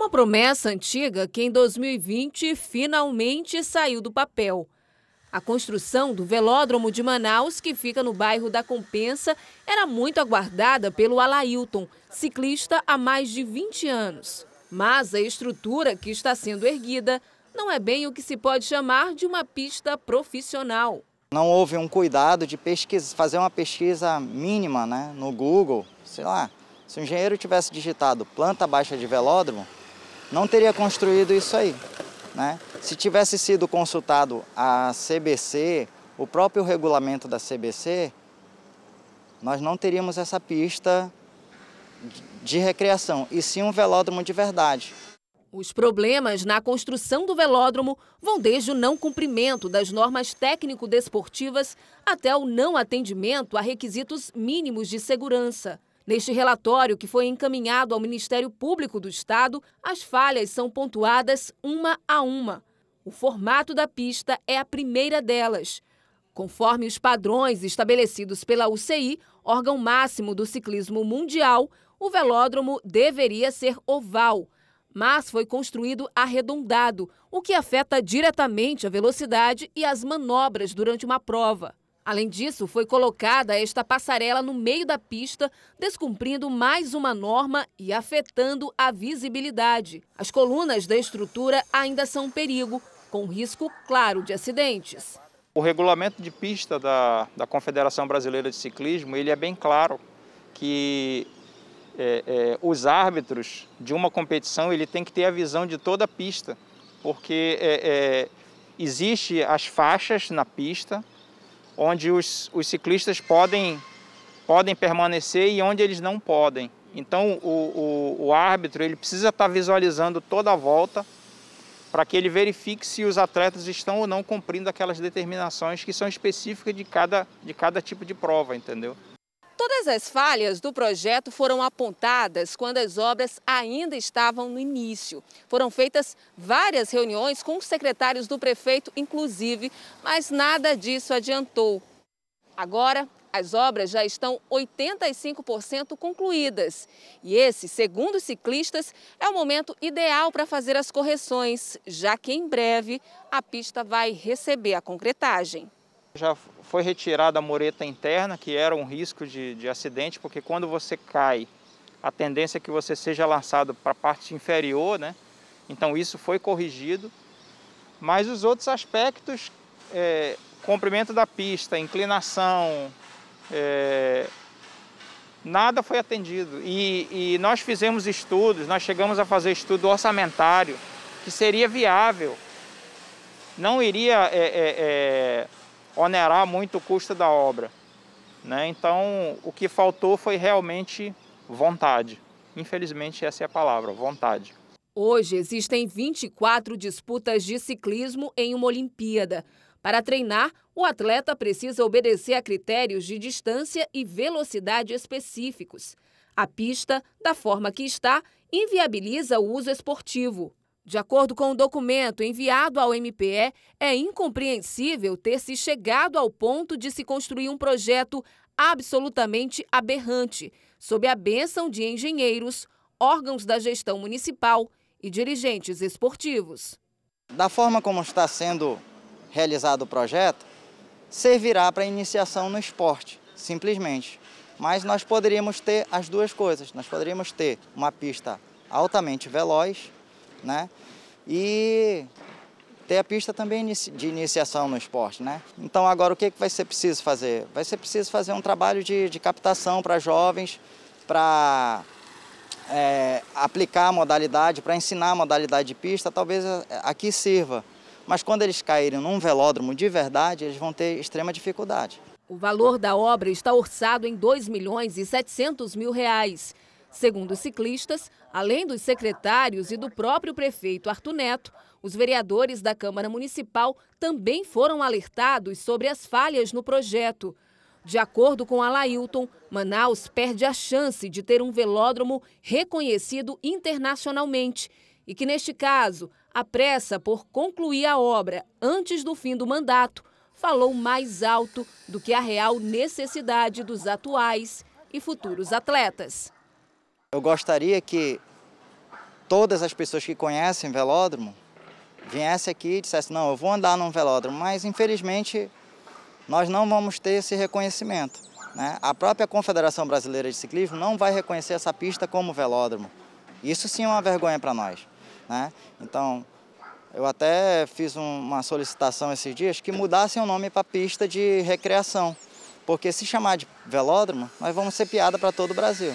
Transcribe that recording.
Uma promessa antiga que em 2020 finalmente saiu do papel. A construção do velódromo de Manaus, que fica no bairro da Compensa, era muito aguardada pelo Alailton, ciclista há mais de 20 anos. Mas a estrutura que está sendo erguida não é bem o que se pode chamar de uma pista profissional. Não houve um cuidado de pesquisa, fazer uma pesquisa mínima né, no Google, sei lá. Se o engenheiro tivesse digitado planta baixa de velódromo, não teria construído isso aí. Né? Se tivesse sido consultado a CBC, o próprio regulamento da CBC, nós não teríamos essa pista de recreação, e sim um velódromo de verdade. Os problemas na construção do velódromo vão desde o não cumprimento das normas técnico-desportivas até o não atendimento a requisitos mínimos de segurança. Neste relatório, que foi encaminhado ao Ministério Público do Estado, as falhas são pontuadas uma a uma. O formato da pista é a primeira delas. Conforme os padrões estabelecidos pela UCI, órgão máximo do ciclismo mundial, o velódromo deveria ser oval, mas foi construído arredondado, o que afeta diretamente a velocidade e as manobras durante uma prova. Além disso, foi colocada esta passarela no meio da pista, descumprindo mais uma norma e afetando a visibilidade. As colunas da estrutura ainda são um perigo, com risco claro de acidentes. O regulamento de pista da, da Confederação Brasileira de Ciclismo ele é bem claro que é, é, os árbitros de uma competição ele tem que ter a visão de toda a pista, porque é, é existe as faixas na pista, onde os, os ciclistas podem, podem permanecer e onde eles não podem. Então o, o, o árbitro ele precisa estar visualizando toda a volta para que ele verifique se os atletas estão ou não cumprindo aquelas determinações que são específicas de cada, de cada tipo de prova, entendeu? Todas as falhas do projeto foram apontadas quando as obras ainda estavam no início. Foram feitas várias reuniões com os secretários do prefeito, inclusive, mas nada disso adiantou. Agora, as obras já estão 85% concluídas. E esse, segundo os ciclistas, é o momento ideal para fazer as correções, já que em breve a pista vai receber a concretagem. Já foi retirada a mureta interna, que era um risco de, de acidente, porque quando você cai, a tendência é que você seja lançado para a parte inferior, né? Então isso foi corrigido. Mas os outros aspectos, é, comprimento da pista, inclinação, é, nada foi atendido. E, e, nós fizemos estudos, nós chegamos a fazer estudo orçamentário, que seria viável, não iria é, é, é onerar muito o custo da obra. Né? Então, o que faltou foi realmente vontade. Infelizmente, essa é a palavra, vontade. Hoje existem 24 disputas de ciclismo em uma Olimpíada. Para treinar, o atleta precisa obedecer a critérios de distância e velocidade específicos. A pista, da forma que está, inviabiliza o uso esportivo. De acordo com o um documento enviado ao MPE, é incompreensível ter se chegado ao ponto de se construir um projeto absolutamente aberrante, sob a bênção de engenheiros, órgãos da gestão municipal e dirigentes esportivos. Da forma como está sendo realizado o projeto, servirá para iniciação no esporte, simplesmente. Mas nós poderíamos ter as duas coisas. Nós poderíamos ter uma pista altamente veloz né? E ter a pista também de iniciação no esporte, né? Então agora o é que vai ser preciso fazer? Vai ser preciso fazer um trabalho de, de captação para jovens, para é, aplicar a modalidade, para ensinar a modalidade de pista, talvez é, aqui sirva. Mas quando eles caírem num velódromo de verdade, eles vão ter extrema dificuldade. O valor da obra está orçado em 2 milhões e 700 mil reais. Segundo os ciclistas, além dos secretários e do próprio prefeito Arthur Neto, os vereadores da Câmara Municipal também foram alertados sobre as falhas no projeto. De acordo com Alailton, Manaus perde a chance de ter um velódromo reconhecido internacionalmente e que, neste caso, a pressa por concluir a obra antes do fim do mandato falou mais alto do que a real necessidade dos atuais e futuros atletas. Eu gostaria que todas as pessoas que conhecem velódromo viessem aqui e dissessem, não, eu vou andar num velódromo, mas infelizmente nós não vamos ter esse reconhecimento. Né? A própria Confederação Brasileira de Ciclismo não vai reconhecer essa pista como velódromo. Isso sim é uma vergonha para nós. Né? Então, eu até fiz uma solicitação esses dias que mudassem o nome para pista de recreação, porque se chamar de velódromo, nós vamos ser piada para todo o Brasil.